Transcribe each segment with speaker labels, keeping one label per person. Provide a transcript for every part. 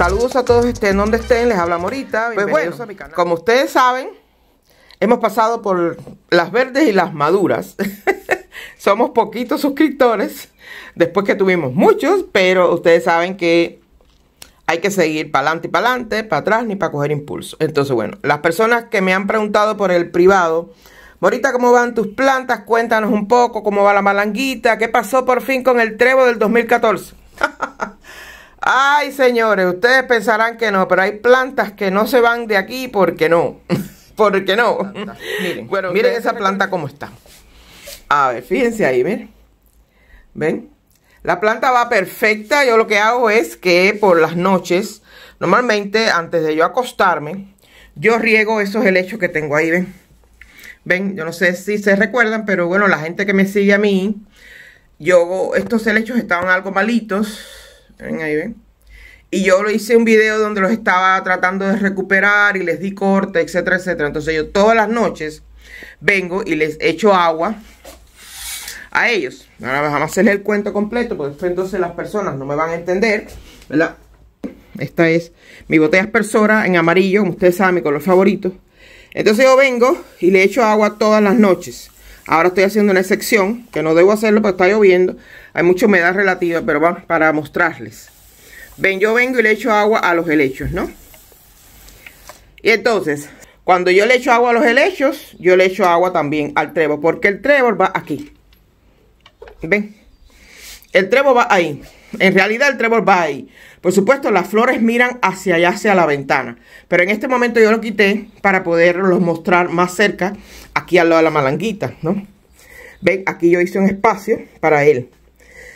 Speaker 1: Saludos a todos estén donde estén, les habla Morita. Pues bienvenidos a mi canal. Como ustedes saben, hemos pasado por las verdes y las maduras. Somos poquitos suscriptores, después que tuvimos muchos, pero ustedes saben que hay que seguir para adelante y para adelante, para atrás ni para coger impulso. Entonces, bueno, las personas que me han preguntado por el privado, Morita, ¿cómo van tus plantas? Cuéntanos un poco, ¿cómo va la malanguita? ¿Qué pasó por fin con el trevo del 2014? Ay, señores, ustedes pensarán que no, pero hay plantas que no se van de aquí porque no. porque no. Miren, bueno, miren esa planta cómo está. A ver, fíjense ahí, miren. ¿Ven? La planta va perfecta. Yo lo que hago es que por las noches, normalmente antes de yo acostarme, yo riego esos helechos que tengo ahí, ¿ven? Ven, yo no sé si se recuerdan, pero bueno, la gente que me sigue a mí, yo, estos helechos estaban algo malitos ahí, ven? Y yo lo hice un video donde los estaba tratando de recuperar y les di corte, etcétera, etcétera. Entonces yo todas las noches vengo y les echo agua a ellos. Ahora vamos a hacer el cuento completo, porque entonces las personas no me van a entender, ¿verdad? Esta es mi botella aspersora en amarillo, como ustedes saben, mi color favorito. Entonces yo vengo y le echo agua todas las noches. Ahora estoy haciendo una excepción, que no debo hacerlo porque está lloviendo. Hay mucha humedad relativa, pero vamos para mostrarles. Ven, yo vengo y le echo agua a los helechos, ¿no? Y entonces, cuando yo le echo agua a los helechos, yo le echo agua también al trevo, porque el trébol va aquí. ¿Ven? El trevo va ahí. En realidad el trébol va ahí. Por supuesto, las flores miran hacia allá, hacia la ventana. Pero en este momento yo lo quité para poderlos mostrar más cerca aquí al lado de la malanguita, ¿no? Ven, aquí yo hice un espacio para él.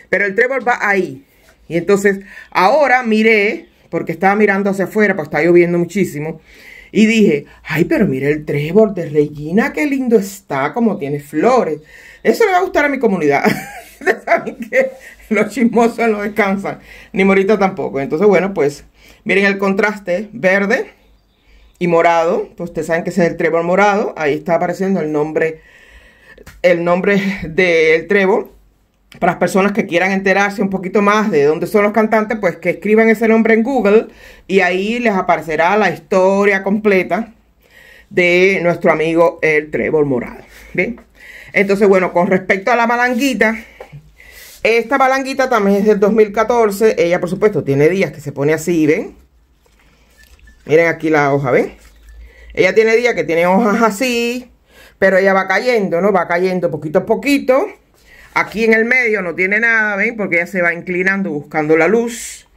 Speaker 1: Pero el trébol va ahí. Y entonces, ahora miré, porque estaba mirando hacia afuera, porque está lloviendo muchísimo. Y dije, ay, pero mira el trébol de Regina, qué lindo está, como tiene flores. Eso le va a gustar a mi comunidad. Saben que los chismosos no descansan, ni Morita tampoco. Entonces, bueno, pues miren el contraste verde y morado, pues ustedes saben que ese es el trébol morado, ahí está apareciendo el nombre, el nombre del trébol. Para las personas que quieran enterarse un poquito más de dónde son los cantantes, pues que escriban ese nombre en Google y ahí les aparecerá la historia completa de nuestro amigo el trébol morado. ¿Bien? Entonces, bueno, con respecto a la balanguita. esta balanguita también es del 2014. Ella, por supuesto, tiene días que se pone así, ¿ven? Miren aquí la hoja, ¿ven? Ella tiene días que tiene hojas así, pero ella va cayendo, ¿no? Va cayendo poquito a poquito. Aquí en el medio no tiene nada, ¿ven? Porque ella se va inclinando buscando la luz.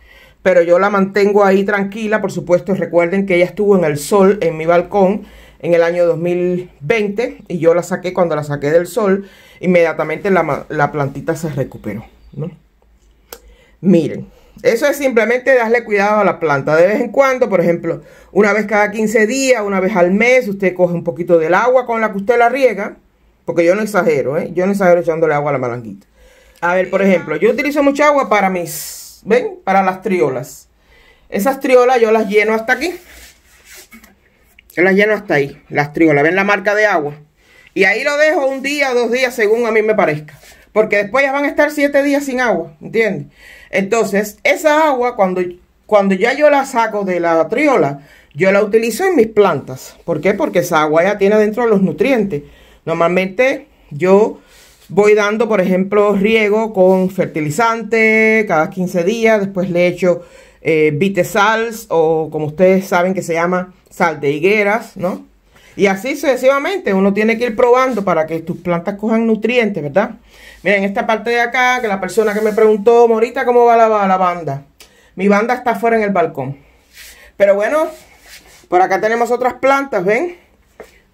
Speaker 1: Pero yo la mantengo ahí tranquila, por supuesto. Recuerden que ella estuvo en el sol en mi balcón en el año 2020 y yo la saqué cuando la saqué del sol. Inmediatamente la, plantita se recuperó, ¿no? Miren. Eso es simplemente darle cuidado a la planta. De vez en cuando, por ejemplo, una vez cada 15 días, una vez al mes, usted coge un poquito del agua con la que usted la riega. Porque yo no exagero, ¿eh? Yo no exagero echándole agua a la malanguita. A ver, por ejemplo, yo utilizo mucha agua para mis, ¿ven? Para las triolas. Esas triolas yo las lleno hasta aquí. Yo las lleno hasta ahí, las triolas. ¿Ven la marca de agua? Y ahí lo dejo un día, dos días, según a mí me parezca. Porque después ya van a estar siete días sin agua, ¿entiendes? Entonces, esa agua, cuando, cuando ya yo la saco de la triola, yo la utilizo en mis plantas. ¿Por qué? Porque esa agua ya tiene dentro los nutrientes. Normalmente yo voy dando, por ejemplo, riego con fertilizante cada 15 días. Después le echo eh, sal, o como ustedes saben que se llama sal de higueras, ¿no? Y así sucesivamente, uno tiene que ir probando para que tus plantas cojan nutrientes, ¿verdad? Miren, esta parte de acá, que la persona que me preguntó, Morita, ¿cómo va la, banda? Mi banda está afuera en el balcón. Pero bueno, por acá tenemos otras plantas, ¿ven?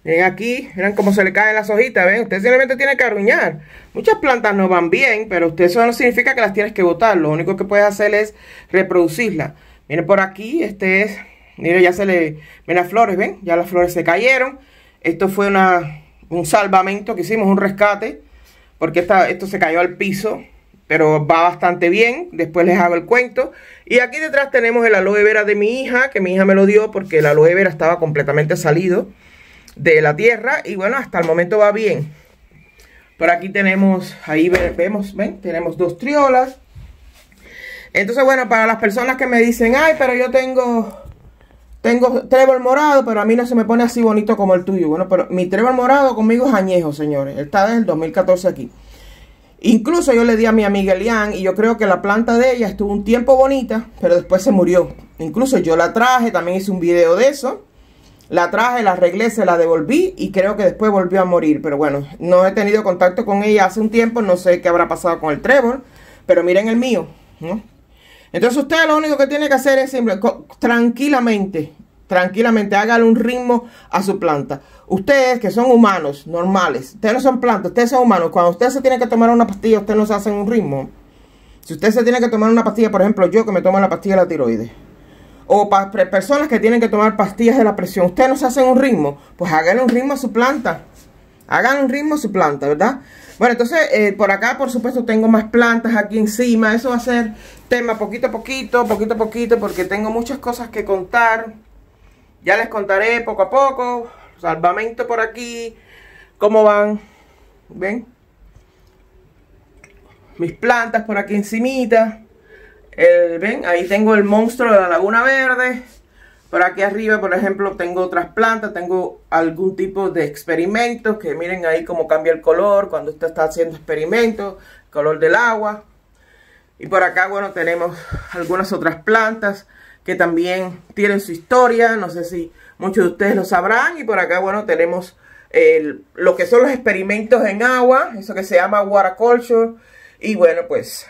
Speaker 1: Miren aquí, miren cómo se le caen las hojitas, ¿ven? Usted simplemente tiene que arruñar. Muchas plantas no van bien, pero usted eso no significa que las tienes que botar. Lo único que puedes hacer es reproducirlas. Miren por aquí, este es Mira, ya se le... Ven las flores, ¿ven? Ya las flores se cayeron. Esto fue un salvamento que hicimos, un rescate. Porque esta, esto se cayó al piso. Pero va bastante bien. Después les hago el cuento. Y aquí detrás tenemos el aloe vera de mi hija. Que mi hija me lo dio porque el aloe vera estaba completamente salido de la tierra. Y bueno, hasta el momento va bien. Por aquí tenemos, ahí vemos, ven, tenemos dos triolas. Entonces, bueno, para las personas que me dicen, ay, pero yo tengo tengo trébol morado, pero a mí no se me pone así bonito como el tuyo. Bueno, pero mi trébol morado conmigo es añejo, señores. está desde el 2014 aquí. Incluso yo le di a mi amiga Elian y yo creo que la planta de ella estuvo un tiempo bonita, pero después se murió. Incluso yo la traje, también hice un video de eso. La traje, la arreglé, se la devolví y creo que después volvió a morir. Pero bueno, no he tenido contacto con ella hace un tiempo, no sé qué habrá pasado con el trébol, pero miren el mío, ¿no? Entonces usted lo único que tiene que hacer es siempre tranquilamente, tranquilamente, hágale un ritmo a su planta. Ustedes que son humanos, normales, ustedes no son plantas, ustedes son humanos. Cuando usted se tiene que tomar una pastilla, usted no se hace un ritmo. Si usted se tiene que tomar una pastilla, por ejemplo, yo que me tomo la pastilla de la tiroides. O personas que tienen que tomar pastillas de la presión, ustedes no se hacen un ritmo. Pues hágale un ritmo a su planta. Hagan un ritmo a su planta, ¿verdad? Bueno, entonces eh, por acá, por supuesto, tengo más plantas aquí encima. Eso va a ser tema poquito a poquito, poquito a poquito, porque tengo muchas cosas que contar. Ya les contaré poco a poco. Salvamento por aquí. ¿Cómo van? ¿Ven? Mis plantas por aquí encimita. ¿Ven? Ahí tengo el monstruo de la laguna verde. Por aquí arriba, por ejemplo, tengo otras plantas, tengo algún tipo de experimentos, que miren ahí cómo cambia el color cuando usted está haciendo experimentos, color del agua. Y por acá, bueno, tenemos algunas otras plantas que también tienen su historia, no sé si muchos de ustedes lo sabrán. Y por acá, bueno, tenemos lo que son los experimentos en agua, eso que se llama water culture. Y bueno, pues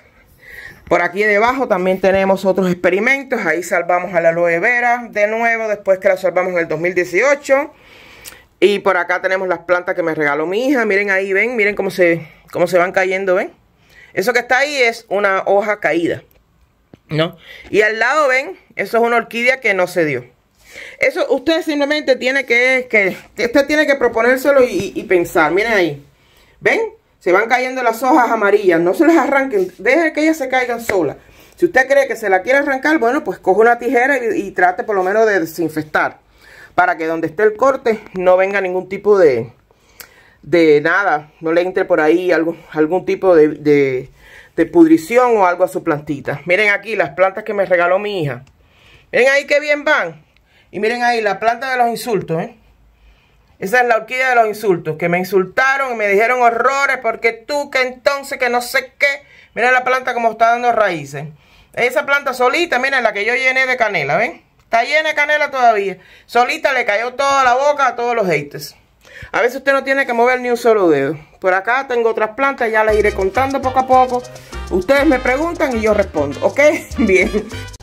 Speaker 1: por aquí debajo también tenemos otros experimentos. Ahí salvamos a la aloe vera de nuevo después que la salvamos en el 2018. Y por acá tenemos las plantas que me regaló mi hija. Miren ahí, ven, miren cómo se, cómo se van cayendo, ven. Eso que está ahí es una hoja caída, ¿no? Y al lado, ven, eso es una orquídea que no se dio. Eso usted simplemente tiene que, que tiene que proponérselo y pensar. Miren ahí, ¿ven? se van cayendo las hojas amarillas, no se las arranquen, deje que ellas se caigan solas. Si usted cree que se la quiere arrancar, bueno, pues coge una tijera y, trate por lo menos de desinfectar. Para que donde esté el corte no venga ningún tipo de, de nada, no le entre por ahí algo, algún tipo de, pudrición o algo a su plantita. Miren aquí las plantas que me regaló mi hija. Miren ahí qué bien van. Y miren ahí la planta de los insultos, ¿eh? Esa es la orquídea de los insultos, que me insultaron y me dijeron horrores porque tú, que entonces, que no sé qué. Mira la planta como está dando raíces. Esa planta solita, mira, la que yo llené de canela, ¿ven? Está llena de canela todavía. Solita le cayó toda la boca a todos los haters. A veces usted no tiene que mover ni un solo dedo. Por acá tengo otras plantas, ya las iré contando poco a poco. Ustedes me preguntan y yo respondo, ¿ok? Bien.